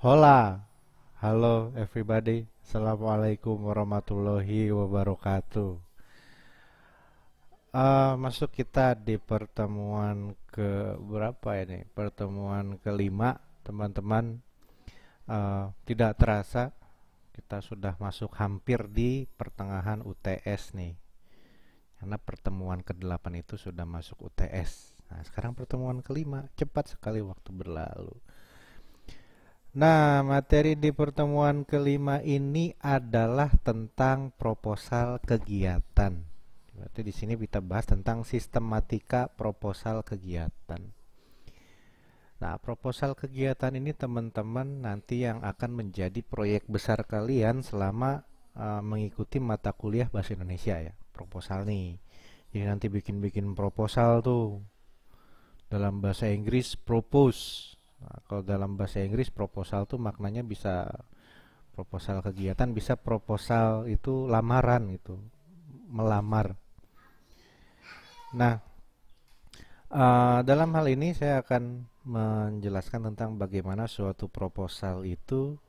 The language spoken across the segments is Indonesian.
Hola, halo everybody, assalamualaikum warahmatullahi wabarakatuh. Uh, masuk kita di pertemuan ke berapa ini? Pertemuan kelima, teman-teman. Uh, tidak terasa kita sudah masuk hampir di pertengahan UTS nih. Karena pertemuan ke-8 itu sudah masuk UTS. Nah, sekarang pertemuan kelima, cepat sekali waktu berlalu. Nah, materi di pertemuan kelima ini adalah tentang proposal kegiatan. Berarti di sini kita bahas tentang sistematika proposal kegiatan. Nah, proposal kegiatan ini teman-teman nanti yang akan menjadi proyek besar kalian selama uh, mengikuti mata kuliah Bahasa Indonesia ya, proposal nih. Jadi nanti bikin-bikin proposal tuh. Dalam bahasa Inggris propose Nah, kalau dalam bahasa Inggris proposal tuh maknanya bisa proposal kegiatan, bisa proposal itu lamaran itu melamar. Nah, uh, dalam hal ini saya akan menjelaskan tentang bagaimana suatu proposal itu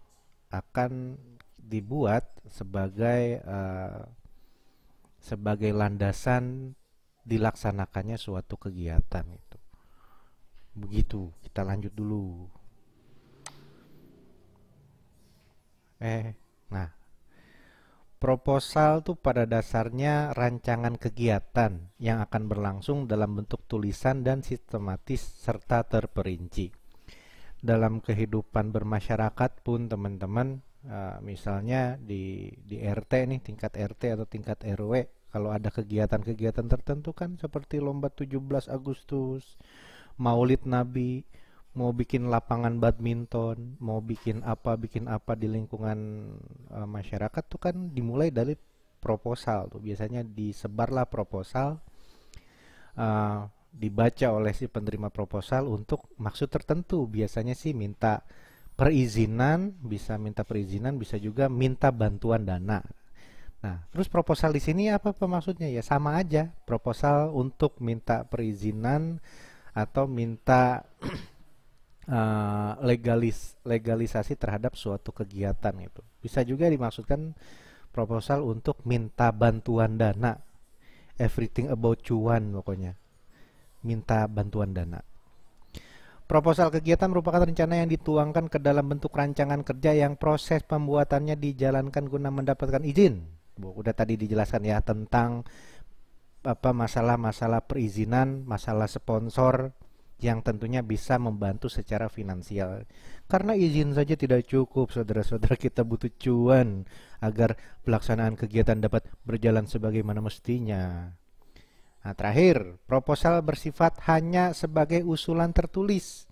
akan dibuat sebagai uh, sebagai landasan dilaksanakannya suatu kegiatan itu begitu kita lanjut dulu eh nah Proposal tuh pada dasarnya rancangan kegiatan yang akan berlangsung dalam bentuk tulisan dan sistematis serta terperinci. Dalam kehidupan bermasyarakat pun teman-teman, eh, misalnya di di RT nih, tingkat RT atau tingkat RW, kalau ada kegiatan-kegiatan tertentu kan seperti lomba 17 Agustus, maulid nabi mau bikin lapangan badminton mau bikin apa bikin apa di lingkungan uh, masyarakat tuh kan dimulai dari proposal tuh biasanya disebarlah proposal uh, dibaca oleh si penerima proposal untuk maksud tertentu biasanya sih minta perizinan bisa minta perizinan bisa juga minta bantuan dana Nah, terus proposal di sini apa, apa maksudnya? Ya sama aja, proposal untuk minta perizinan atau minta uh, legalis legalisasi terhadap suatu kegiatan itu Bisa juga dimaksudkan proposal untuk minta bantuan dana. Everything about cuan pokoknya. Minta bantuan dana. Proposal kegiatan merupakan rencana yang dituangkan ke dalam bentuk rancangan kerja yang proses pembuatannya dijalankan guna mendapatkan izin. Udah tadi dijelaskan ya tentang apa masalah-masalah perizinan, masalah sponsor yang tentunya bisa membantu secara finansial. Karena izin saja tidak cukup, saudara-saudara kita butuh cuan agar pelaksanaan kegiatan dapat berjalan sebagaimana mestinya. Nah, terakhir, proposal bersifat hanya sebagai usulan tertulis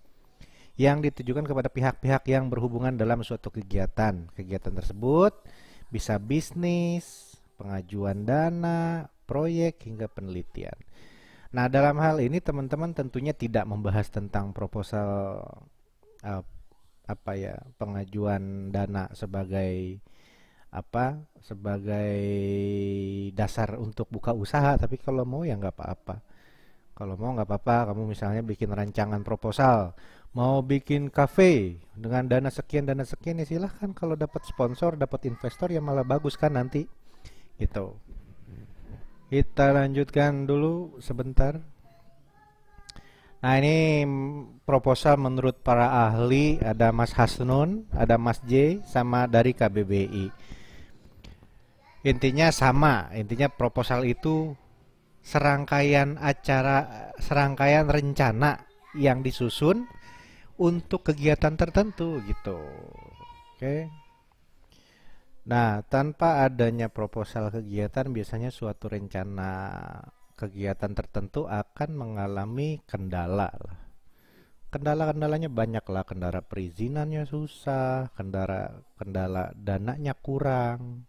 yang ditujukan kepada pihak-pihak yang berhubungan dalam suatu kegiatan. Kegiatan tersebut bisa bisnis, pengajuan dana, proyek, hingga penelitian. Nah, dalam hal ini teman-teman tentunya tidak membahas tentang proposal uh, apa ya, pengajuan dana sebagai apa? sebagai dasar untuk buka usaha, tapi kalau mau ya nggak apa-apa. Kalau mau nggak apa-apa, kamu misalnya bikin rancangan proposal, mau bikin cafe dengan dana sekian dana sekian ya silahkan kalau dapat sponsor, dapat investor ya malah bagus kan nanti itu kita lanjutkan dulu sebentar nah ini proposal menurut para ahli ada Mas Hasnun ada Mas J sama dari KBBI intinya sama intinya proposal itu serangkaian acara serangkaian rencana yang disusun untuk kegiatan tertentu gitu oke okay. Nah, tanpa adanya proposal kegiatan, biasanya suatu rencana kegiatan tertentu akan mengalami kendala. Kendala-kendalanya banyak lah, kendala perizinannya susah, kendala kendala dananya kurang,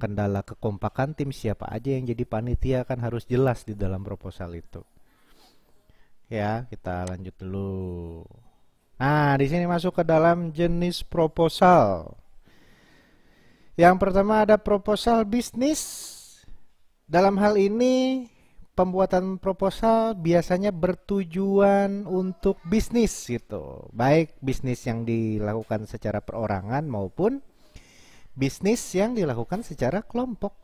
kendala kekompakan tim siapa aja yang jadi panitia kan harus jelas di dalam proposal itu. Ya, kita lanjut dulu. Nah, di sini masuk ke dalam jenis proposal. Yang pertama ada proposal bisnis. Dalam hal ini pembuatan proposal biasanya bertujuan untuk bisnis gitu. Baik bisnis yang dilakukan secara perorangan maupun bisnis yang dilakukan secara kelompok.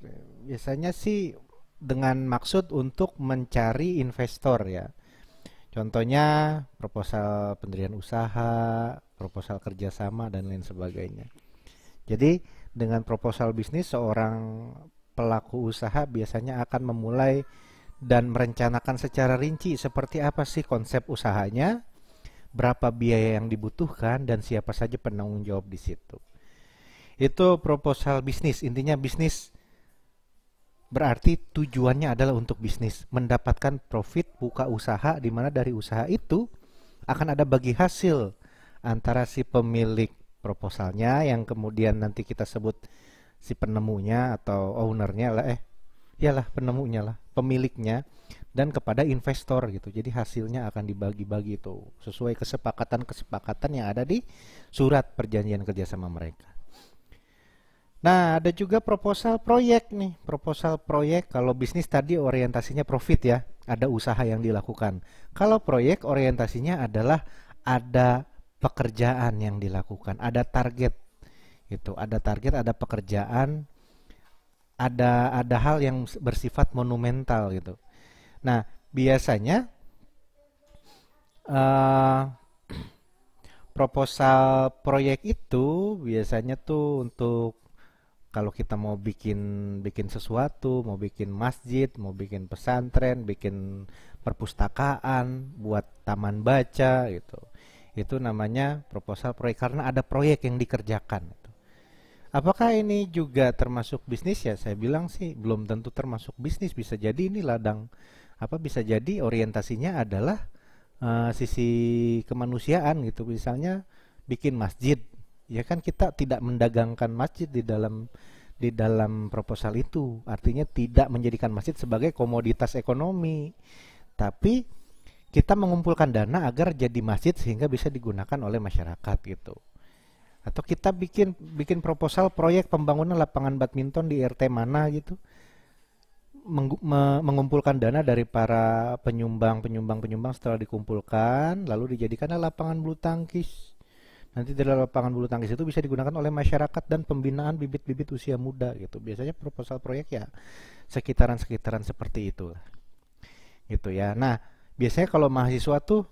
Biasanya sih dengan maksud untuk mencari investor ya. Contohnya proposal pendirian usaha, proposal kerjasama dan lain sebagainya. Jadi dengan proposal bisnis, seorang pelaku usaha biasanya akan memulai dan merencanakan secara rinci seperti apa sih konsep usahanya, berapa biaya yang dibutuhkan, dan siapa saja penanggung jawab di situ. Itu proposal bisnis, intinya bisnis berarti tujuannya adalah untuk bisnis, mendapatkan profit, buka usaha, di mana dari usaha itu akan ada bagi hasil antara si pemilik proposalnya yang kemudian nanti kita sebut si penemunya atau ownernya lah eh ialah penemunya lah pemiliknya dan kepada investor gitu jadi hasilnya akan dibagi-bagi itu sesuai kesepakatan-kesepakatan yang ada di surat perjanjian kerjasama mereka nah ada juga proposal proyek nih proposal proyek kalau bisnis tadi orientasinya profit ya ada usaha yang dilakukan kalau proyek orientasinya adalah ada pekerjaan yang dilakukan, ada target gitu, ada target, ada pekerjaan, ada ada hal yang bersifat monumental gitu. Nah biasanya uh, proposal proyek itu biasanya tuh untuk kalau kita mau bikin bikin sesuatu, mau bikin masjid, mau bikin pesantren, bikin perpustakaan, buat taman baca gitu itu namanya proposal proyek karena ada proyek yang dikerjakan. Gitu. Apakah ini juga termasuk bisnis ya? Saya bilang sih belum tentu termasuk bisnis. Bisa jadi ini ladang apa bisa jadi orientasinya adalah uh, sisi kemanusiaan gitu. Misalnya bikin masjid, ya kan kita tidak mendagangkan masjid di dalam di dalam proposal itu. Artinya tidak menjadikan masjid sebagai komoditas ekonomi, tapi kita mengumpulkan dana agar jadi masjid sehingga bisa digunakan oleh masyarakat gitu atau kita bikin bikin proposal proyek pembangunan lapangan badminton di RT mana gitu Meng, mengumpulkan dana dari para penyumbang penyumbang penyumbang setelah dikumpulkan lalu dijadikan lapangan bulu tangkis nanti dari lapangan bulu tangkis itu bisa digunakan oleh masyarakat dan pembinaan bibit-bibit usia muda gitu biasanya proposal proyek ya sekitaran sekitaran seperti itu gitu ya nah biasanya kalau mahasiswa tuh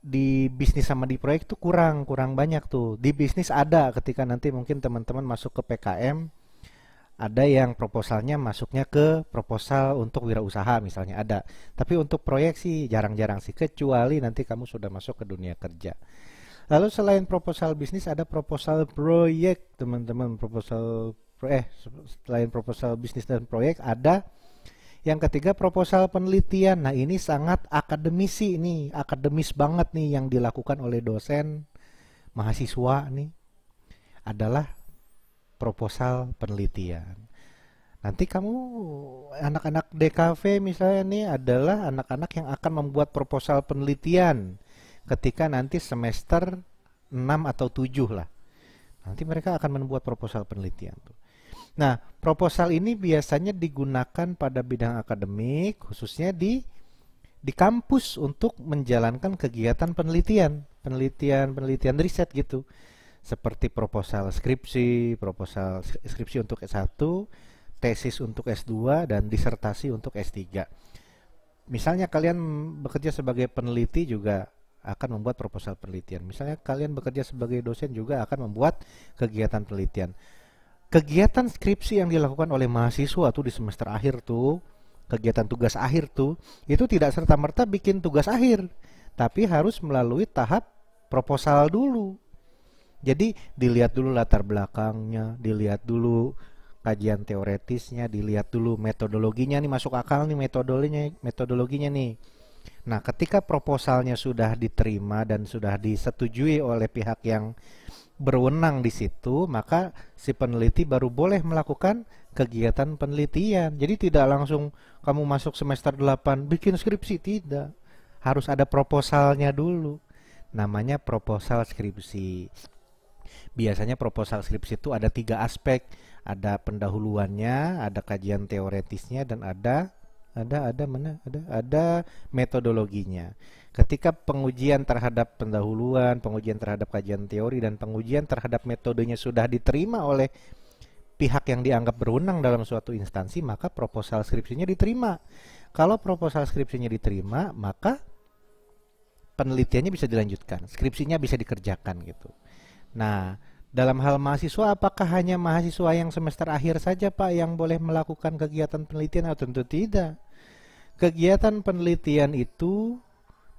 di bisnis sama di proyek tuh kurang kurang banyak tuh di bisnis ada ketika nanti mungkin teman-teman masuk ke PKM ada yang proposalnya masuknya ke proposal untuk wirausaha misalnya ada tapi untuk proyek sih jarang-jarang sih kecuali nanti kamu sudah masuk ke dunia kerja lalu selain proposal bisnis ada proposal proyek teman-teman proposal eh selain proposal bisnis dan proyek ada yang ketiga proposal penelitian. Nah, ini sangat akademisi ini, akademis banget nih yang dilakukan oleh dosen mahasiswa nih adalah proposal penelitian. Nanti kamu anak-anak DKV misalnya nih adalah anak-anak yang akan membuat proposal penelitian ketika nanti semester 6 atau 7 lah. Nanti mereka akan membuat proposal penelitian tuh. Nah, proposal ini biasanya digunakan pada bidang akademik, khususnya di di kampus untuk menjalankan kegiatan penelitian, penelitian, penelitian riset gitu. Seperti proposal skripsi, proposal skripsi untuk S1, tesis untuk S2 dan disertasi untuk S3. Misalnya kalian bekerja sebagai peneliti juga akan membuat proposal penelitian. Misalnya kalian bekerja sebagai dosen juga akan membuat kegiatan penelitian kegiatan skripsi yang dilakukan oleh mahasiswa tuh di semester akhir tuh, kegiatan tugas akhir tuh, itu tidak serta-merta bikin tugas akhir, tapi harus melalui tahap proposal dulu. Jadi dilihat dulu latar belakangnya, dilihat dulu kajian teoretisnya, dilihat dulu metodologinya nih masuk akal nih metodologinya, metodologinya nih Nah, ketika proposalnya sudah diterima dan sudah disetujui oleh pihak yang berwenang di situ, maka si peneliti baru boleh melakukan kegiatan penelitian. Jadi tidak langsung kamu masuk semester 8 bikin skripsi tidak. Harus ada proposalnya dulu. Namanya proposal skripsi. Biasanya proposal skripsi itu ada tiga aspek, ada pendahuluannya, ada kajian teoretisnya dan ada ada ada mana ada ada metodologinya ketika pengujian terhadap pendahuluan pengujian terhadap kajian teori dan pengujian terhadap metodenya sudah diterima oleh pihak yang dianggap berwenang dalam suatu instansi maka proposal skripsinya diterima kalau proposal skripsinya diterima maka penelitiannya bisa dilanjutkan skripsinya bisa dikerjakan gitu nah dalam hal mahasiswa, apakah hanya mahasiswa yang semester akhir saja, Pak, yang boleh melakukan kegiatan penelitian? atau tentu tidak. Kegiatan penelitian itu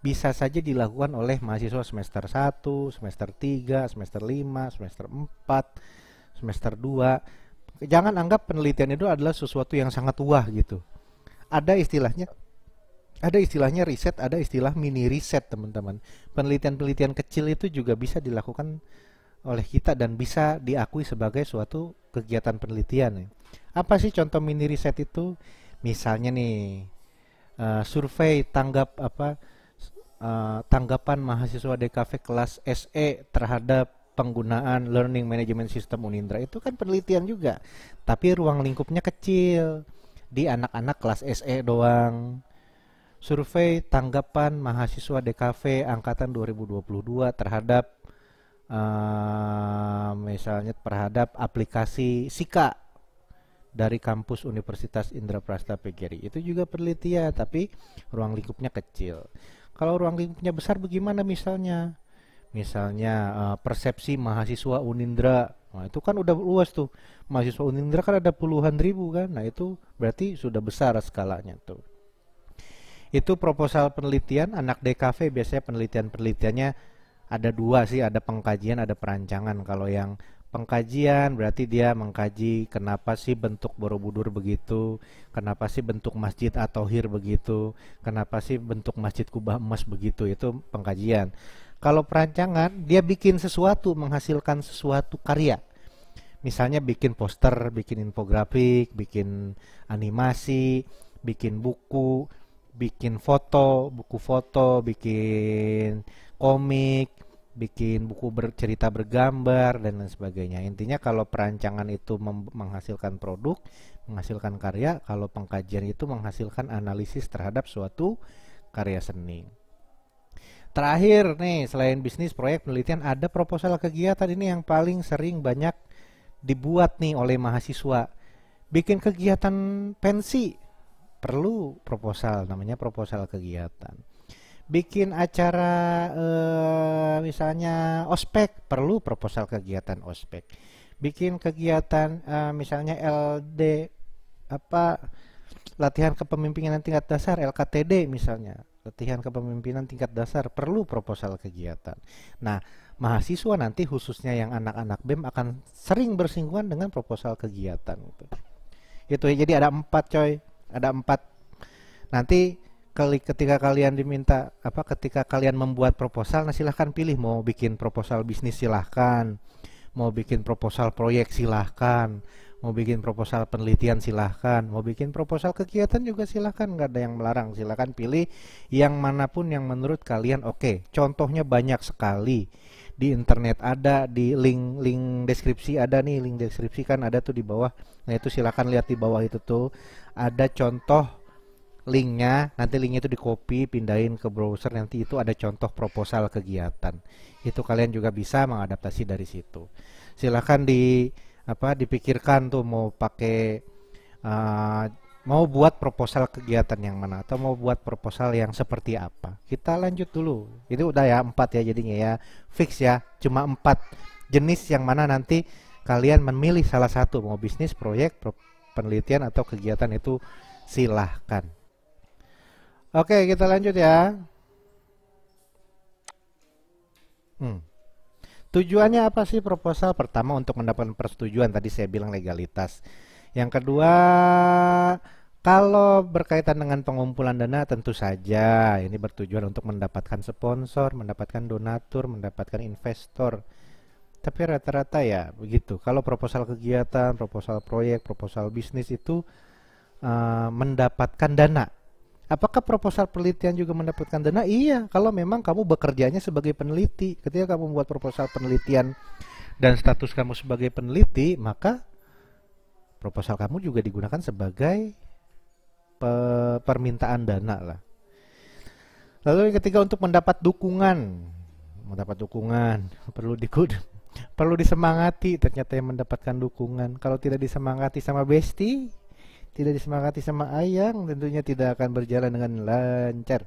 bisa saja dilakukan oleh mahasiswa semester 1, semester 3, semester 5, semester 4, semester 2. Jangan anggap penelitian itu adalah sesuatu yang sangat wah gitu. Ada istilahnya ada istilahnya riset, ada istilah mini riset, teman-teman. Penelitian-penelitian kecil itu juga bisa dilakukan oleh kita dan bisa diakui sebagai suatu kegiatan penelitian. Apa sih contoh mini riset itu? Misalnya nih uh, survei tanggap apa uh, tanggapan mahasiswa DKV kelas SE terhadap penggunaan learning management system Unindra itu kan penelitian juga, tapi ruang lingkupnya kecil di anak-anak kelas SE doang. Survei tanggapan mahasiswa DKV angkatan 2022 terhadap Ehm, misalnya terhadap aplikasi Sika dari kampus Universitas Indraprasta PGRI. Itu juga penelitian, tapi ruang lingkupnya kecil. Kalau ruang lingkupnya besar bagaimana misalnya? Misalnya uh, persepsi mahasiswa Unindra. Nah, itu kan udah luas tuh. Mahasiswa Unindra kan ada puluhan ribu kan. Nah, itu berarti sudah besar skalanya tuh. Itu proposal penelitian anak DKV biasanya penelitian-penelitiannya ada dua sih, ada pengkajian, ada perancangan. Kalau yang pengkajian berarti dia mengkaji kenapa sih bentuk Borobudur begitu, kenapa sih bentuk masjid Atohir begitu, kenapa sih bentuk masjid Kubah Emas begitu, itu pengkajian. Kalau perancangan, dia bikin sesuatu, menghasilkan sesuatu karya. Misalnya bikin poster, bikin infografik, bikin animasi, bikin buku, bikin foto, buku foto, bikin komik, bikin buku bercerita bergambar dan lain sebagainya. Intinya kalau perancangan itu menghasilkan produk, menghasilkan karya, kalau pengkajian itu menghasilkan analisis terhadap suatu karya seni. Terakhir nih, selain bisnis proyek penelitian ada proposal kegiatan ini yang paling sering banyak dibuat nih oleh mahasiswa. Bikin kegiatan pensi perlu proposal namanya proposal kegiatan bikin acara eh, misalnya ospek perlu proposal kegiatan ospek bikin kegiatan eh, misalnya LD apa latihan kepemimpinan tingkat dasar LKTD misalnya latihan kepemimpinan tingkat dasar perlu proposal kegiatan. Nah, mahasiswa nanti khususnya yang anak-anak BEM akan sering bersinggungan dengan proposal kegiatan. Itu gitu ya, jadi ada empat coy, ada empat. Nanti ketika kalian diminta apa ketika kalian membuat proposal nah silahkan pilih mau bikin proposal bisnis silahkan mau bikin proposal proyek silahkan mau bikin proposal penelitian silahkan mau bikin proposal kegiatan juga silahkan nggak ada yang melarang silahkan pilih yang manapun yang menurut kalian oke okay. contohnya banyak sekali di internet ada di link link deskripsi ada nih link deskripsi kan ada tuh di bawah nah itu silahkan lihat di bawah itu tuh ada contoh linknya nanti linknya itu di copy pindahin ke browser nanti itu ada contoh proposal kegiatan itu kalian juga bisa mengadaptasi dari situ silahkan di apa dipikirkan tuh mau pakai uh, mau buat proposal kegiatan yang mana atau mau buat proposal yang seperti apa kita lanjut dulu itu udah ya empat ya jadinya ya fix ya cuma empat jenis yang mana nanti kalian memilih salah satu mau bisnis proyek pro penelitian atau kegiatan itu silahkan Oke, kita lanjut ya. Hmm. Tujuannya apa sih proposal? Pertama untuk mendapatkan persetujuan tadi saya bilang legalitas. Yang kedua, kalau berkaitan dengan pengumpulan dana tentu saja ini bertujuan untuk mendapatkan sponsor, mendapatkan donatur, mendapatkan investor. Tapi rata-rata ya begitu. Kalau proposal kegiatan, proposal proyek, proposal bisnis itu uh, mendapatkan dana Apakah proposal penelitian juga mendapatkan dana? Iya, kalau memang kamu bekerjanya sebagai peneliti. Ketika kamu membuat proposal penelitian dan status kamu sebagai peneliti, maka proposal kamu juga digunakan sebagai pe permintaan dana lah. Lalu yang ketiga untuk mendapat dukungan. Mendapat dukungan perlu dikud perlu disemangati ternyata yang mendapatkan dukungan. Kalau tidak disemangati sama Besti, tidak disemangati sama ayang tentunya tidak akan berjalan dengan lancar.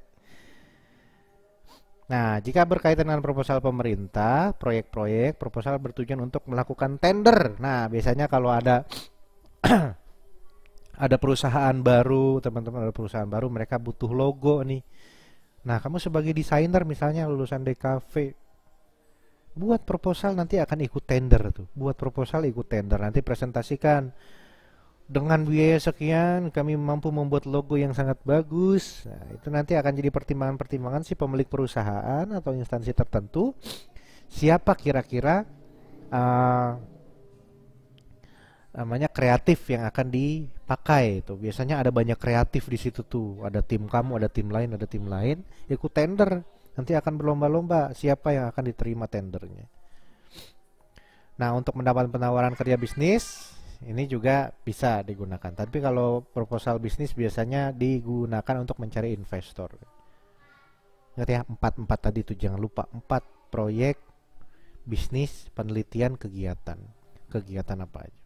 Nah, jika berkaitan dengan proposal pemerintah, proyek-proyek, proposal bertujuan untuk melakukan tender. Nah, biasanya kalau ada ada perusahaan baru, teman-teman ada perusahaan baru, mereka butuh logo nih. Nah, kamu sebagai desainer misalnya lulusan DKV, buat proposal nanti akan ikut tender tuh. Buat proposal ikut tender, nanti presentasikan dengan biaya sekian kami mampu membuat logo yang sangat bagus. Nah, itu nanti akan jadi pertimbangan-pertimbangan si pemilik perusahaan atau instansi tertentu siapa kira-kira uh, namanya kreatif yang akan dipakai itu. Biasanya ada banyak kreatif di situ tuh. Ada tim kamu, ada tim lain, ada tim lain. Ikut tender. Nanti akan berlomba-lomba siapa yang akan diterima tendernya. Nah, untuk mendapat penawaran kerja bisnis ini juga bisa digunakan. Tapi kalau proposal bisnis biasanya digunakan untuk mencari investor. Ingat ya, empat empat tadi itu jangan lupa empat proyek bisnis penelitian kegiatan. Kegiatan apa aja?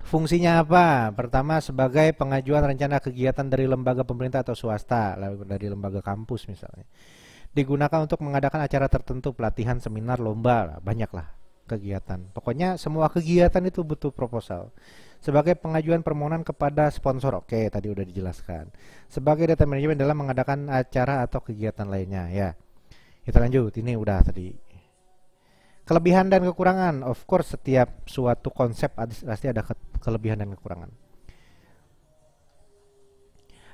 Fungsinya apa? Pertama sebagai pengajuan rencana kegiatan dari lembaga pemerintah atau swasta, dari lembaga kampus misalnya. Digunakan untuk mengadakan acara tertentu, pelatihan, seminar, lomba, banyaklah kegiatan. Pokoknya semua kegiatan itu butuh proposal. Sebagai pengajuan permohonan kepada sponsor, oke okay, tadi udah dijelaskan. Sebagai data manajemen dalam mengadakan acara atau kegiatan lainnya, ya. Kita lanjut, ini udah tadi. Kelebihan dan kekurangan, of course setiap suatu konsep pasti ada ke kelebihan dan kekurangan.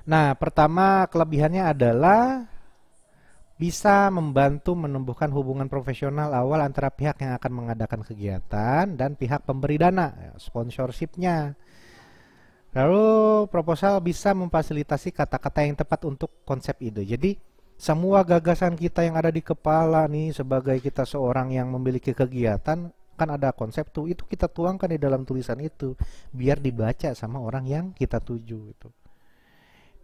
Nah, pertama kelebihannya adalah bisa membantu menumbuhkan hubungan profesional awal antara pihak yang akan mengadakan kegiatan dan pihak pemberi dana, ya, sponsorshipnya. Lalu proposal bisa memfasilitasi kata-kata yang tepat untuk konsep ide. Jadi semua gagasan kita yang ada di kepala nih sebagai kita seorang yang memiliki kegiatan kan ada konsep tuh itu kita tuangkan di dalam tulisan itu biar dibaca sama orang yang kita tuju itu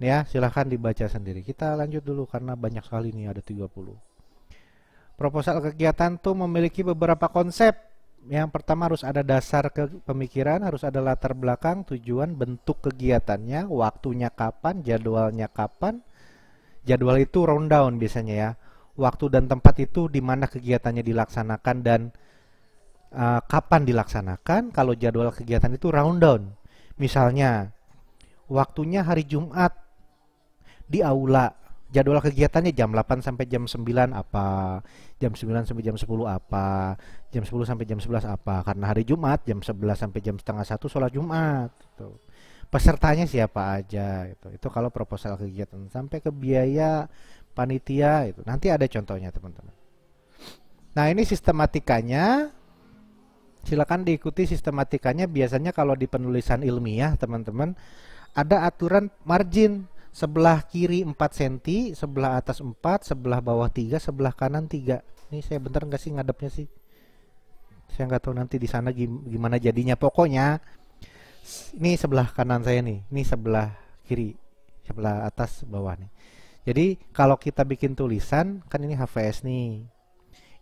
ya silahkan dibaca sendiri kita lanjut dulu karena banyak sekali ini ada 30 proposal kegiatan tuh memiliki beberapa konsep yang pertama harus ada dasar ke pemikiran harus ada latar belakang tujuan bentuk kegiatannya waktunya kapan jadwalnya kapan jadwal itu round down biasanya ya waktu dan tempat itu di mana kegiatannya dilaksanakan dan uh, kapan dilaksanakan kalau jadwal kegiatan itu round down, misalnya waktunya hari Jumat di aula jadwal kegiatannya jam 8 sampai jam 9 apa, jam 9 sampai jam 10 apa, jam 10 sampai jam 11 apa, karena hari Jumat jam 11 sampai jam setengah satu sholat Jumat. Gitu. Pesertanya siapa aja gitu. Itu kalau proposal kegiatan sampai ke biaya panitia itu. Nanti ada contohnya teman-teman. Nah ini sistematikanya silakan diikuti sistematikanya biasanya kalau di penulisan ilmiah teman-teman ada aturan margin sebelah kiri 4 cm, sebelah atas 4, sebelah bawah 3, sebelah kanan 3. Ini saya bentar nggak sih ngadepnya sih? Saya nggak tahu nanti di sana gimana jadinya. Pokoknya ini sebelah kanan saya nih, ini sebelah kiri, sebelah atas bawah nih. Jadi kalau kita bikin tulisan kan ini HVS nih.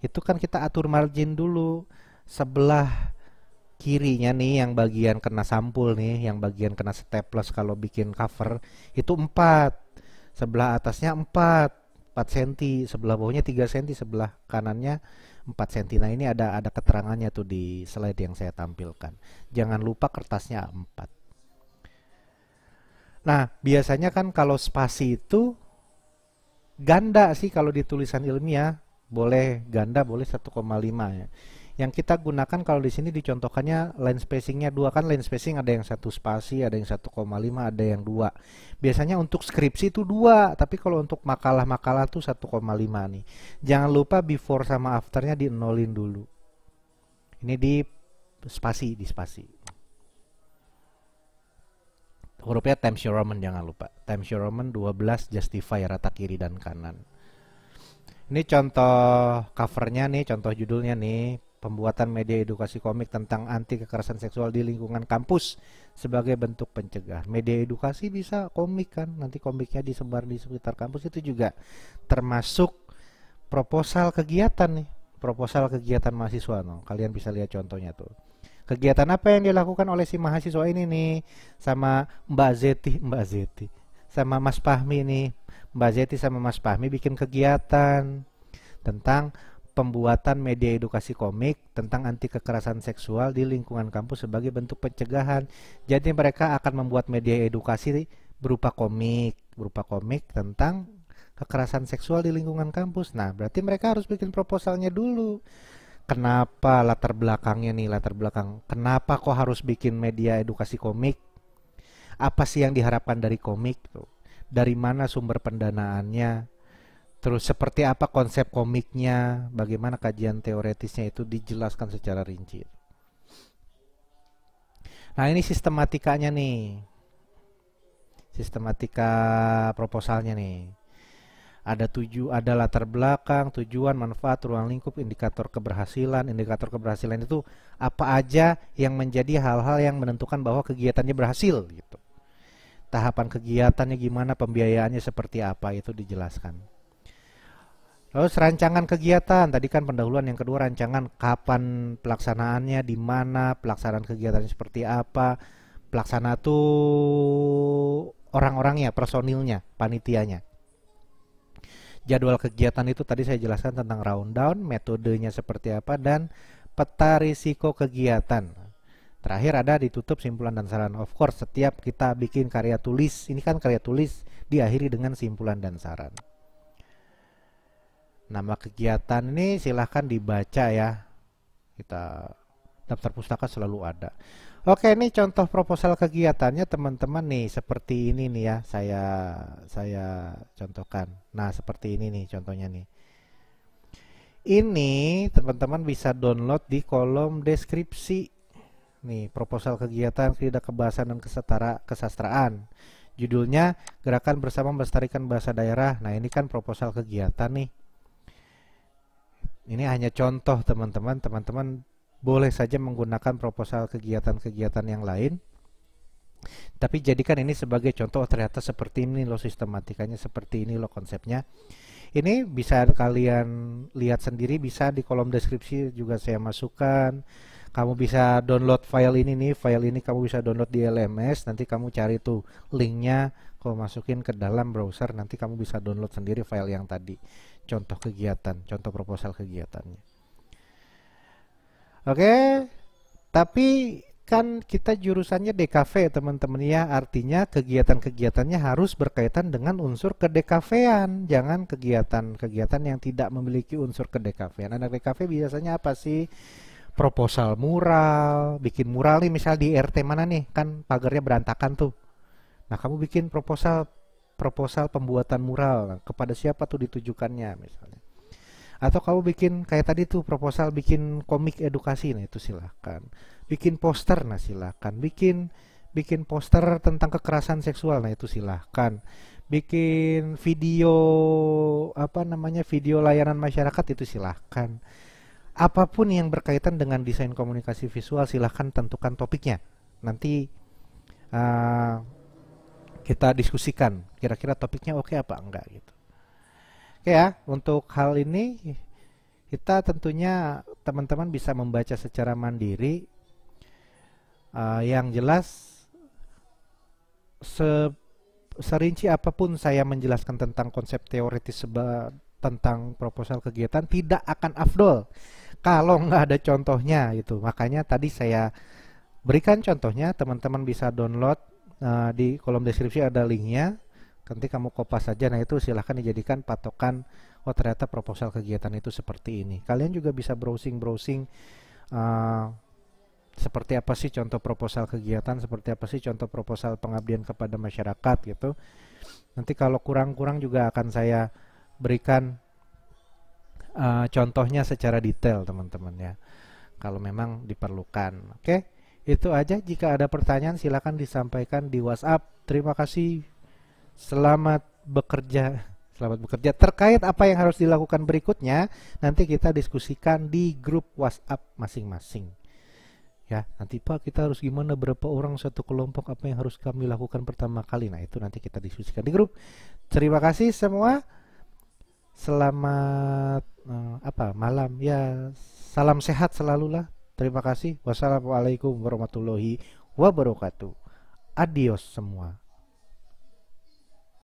Itu kan kita atur margin dulu sebelah kirinya nih yang bagian kena sampul nih yang bagian kena staples kalau bikin cover itu 4 sebelah atasnya 4 4 cm sebelah bawahnya 3 cm sebelah kanannya 4 cm nah ini ada ada keterangannya tuh di slide yang saya tampilkan jangan lupa kertasnya 4 nah biasanya kan kalau spasi itu ganda sih kalau di tulisan ilmiah boleh ganda boleh 1,5 ya yang kita gunakan kalau di sini dicontohkannya line spacingnya dua kan line spacing ada yang satu spasi ada yang 1,5 ada yang dua biasanya untuk skripsi itu dua tapi kalau untuk makalah-makalah tuh 1,5 nih jangan lupa before sama afternya di nolin dulu ini di spasi di spasi hurufnya Times New Roman jangan lupa Times New Roman 12 justify rata kiri dan kanan ini contoh covernya nih contoh judulnya nih pembuatan media edukasi komik tentang anti kekerasan seksual di lingkungan kampus sebagai bentuk pencegah Media edukasi bisa komik kan, nanti komiknya disebar di sekitar kampus itu juga termasuk proposal kegiatan nih, proposal kegiatan mahasiswa. No. Kalian bisa lihat contohnya tuh. Kegiatan apa yang dilakukan oleh si mahasiswa ini nih sama Mbak Zeti, Mbak Zeti sama Mas Fahmi nih. Mbak Zeti sama Mas Fahmi bikin kegiatan tentang pembuatan media edukasi komik tentang anti kekerasan seksual di lingkungan kampus sebagai bentuk pencegahan. Jadi mereka akan membuat media edukasi berupa komik, berupa komik tentang kekerasan seksual di lingkungan kampus. Nah, berarti mereka harus bikin proposalnya dulu. Kenapa latar belakangnya nih, latar belakang. Kenapa kok harus bikin media edukasi komik? Apa sih yang diharapkan dari komik Dari mana sumber pendanaannya? Terus seperti apa konsep komiknya, bagaimana kajian teoretisnya itu dijelaskan secara rinci. Nah ini sistematikanya nih, sistematika proposalnya nih. Ada tujuh, ada latar belakang, tujuan, manfaat, ruang lingkup, indikator keberhasilan. Indikator keberhasilan itu apa aja yang menjadi hal-hal yang menentukan bahwa kegiatannya berhasil gitu. Tahapan kegiatannya gimana, pembiayaannya seperti apa itu dijelaskan. Lalu rancangan kegiatan, tadi kan pendahuluan yang kedua rancangan kapan pelaksanaannya, di mana pelaksanaan kegiatan seperti apa, pelaksana tuh orang-orangnya, personilnya, panitianya. Jadwal kegiatan itu tadi saya jelaskan tentang round down, metodenya seperti apa dan peta risiko kegiatan. Terakhir ada ditutup simpulan dan saran. Of course, setiap kita bikin karya tulis, ini kan karya tulis diakhiri dengan simpulan dan saran. Nama kegiatan ini silahkan dibaca ya. Kita daftar pustaka selalu ada. Oke, ini contoh proposal kegiatannya teman-teman nih seperti ini nih ya. Saya saya contohkan. Nah, seperti ini nih contohnya nih. Ini teman-teman bisa download di kolom deskripsi. Nih, proposal kegiatan tidak kebahasaan dan kesetara kesastraan. Judulnya Gerakan Bersama Melestarikan Bahasa Daerah. Nah, ini kan proposal kegiatan nih. Ini hanya contoh teman-teman, teman-teman boleh saja menggunakan proposal kegiatan-kegiatan yang lain. Tapi jadikan ini sebagai contoh oh, ternyata seperti ini loh sistematikanya, seperti ini loh konsepnya. Ini bisa kalian lihat sendiri, bisa di kolom deskripsi juga saya masukkan. Kamu bisa download file ini nih, file ini kamu bisa download di LMS, nanti kamu cari tuh linknya, kamu masukin ke dalam browser, nanti kamu bisa download sendiri file yang tadi contoh kegiatan, contoh proposal kegiatannya. Oke, okay? tapi kan kita jurusannya DKV teman-teman ya, artinya kegiatan-kegiatannya harus berkaitan dengan unsur kedekafean, jangan kegiatan-kegiatan yang tidak memiliki unsur kedekafean. Anak DKV biasanya apa sih? Proposal mural, bikin mural nih misal di RT mana nih, kan pagarnya berantakan tuh. Nah, kamu bikin proposal proposal pembuatan mural nah, kepada siapa tuh ditujukannya misalnya atau kamu bikin kayak tadi tuh proposal bikin komik edukasi nah itu silahkan bikin poster nah silahkan bikin bikin poster tentang kekerasan seksual nah itu silahkan bikin video apa namanya video layanan masyarakat itu silahkan apapun yang berkaitan dengan desain komunikasi visual silahkan tentukan topiknya nanti uh, kita diskusikan kira-kira topiknya oke okay apa enggak gitu. Oke ya, untuk hal ini kita tentunya teman-teman bisa membaca secara mandiri. Uh, yang jelas se serinci apapun saya menjelaskan tentang konsep teoritis seba, tentang proposal kegiatan tidak akan afdol kalau nggak ada contohnya gitu makanya tadi saya berikan contohnya teman-teman bisa download Nah, di kolom deskripsi ada linknya. Nanti kamu kopas saja. Nah, itu silahkan dijadikan patokan. Oh, ternyata proposal kegiatan itu seperti ini. Kalian juga bisa browsing-browsing uh, seperti apa sih contoh proposal kegiatan, seperti apa sih contoh proposal pengabdian kepada masyarakat gitu. Nanti kalau kurang-kurang juga akan saya berikan uh, contohnya secara detail teman-teman ya. Kalau memang diperlukan. Oke. Okay? Itu aja jika ada pertanyaan silakan disampaikan di WhatsApp. Terima kasih. Selamat bekerja. Selamat bekerja. Terkait apa yang harus dilakukan berikutnya, nanti kita diskusikan di grup WhatsApp masing-masing. Ya, nanti Pak kita harus gimana berapa orang satu kelompok apa yang harus kami lakukan pertama kali. Nah, itu nanti kita diskusikan di grup. Terima kasih semua. Selamat eh, apa malam ya. Salam sehat selalulah. Terima kasih. Wassalamualaikum warahmatullahi wabarakatuh. Adios semua.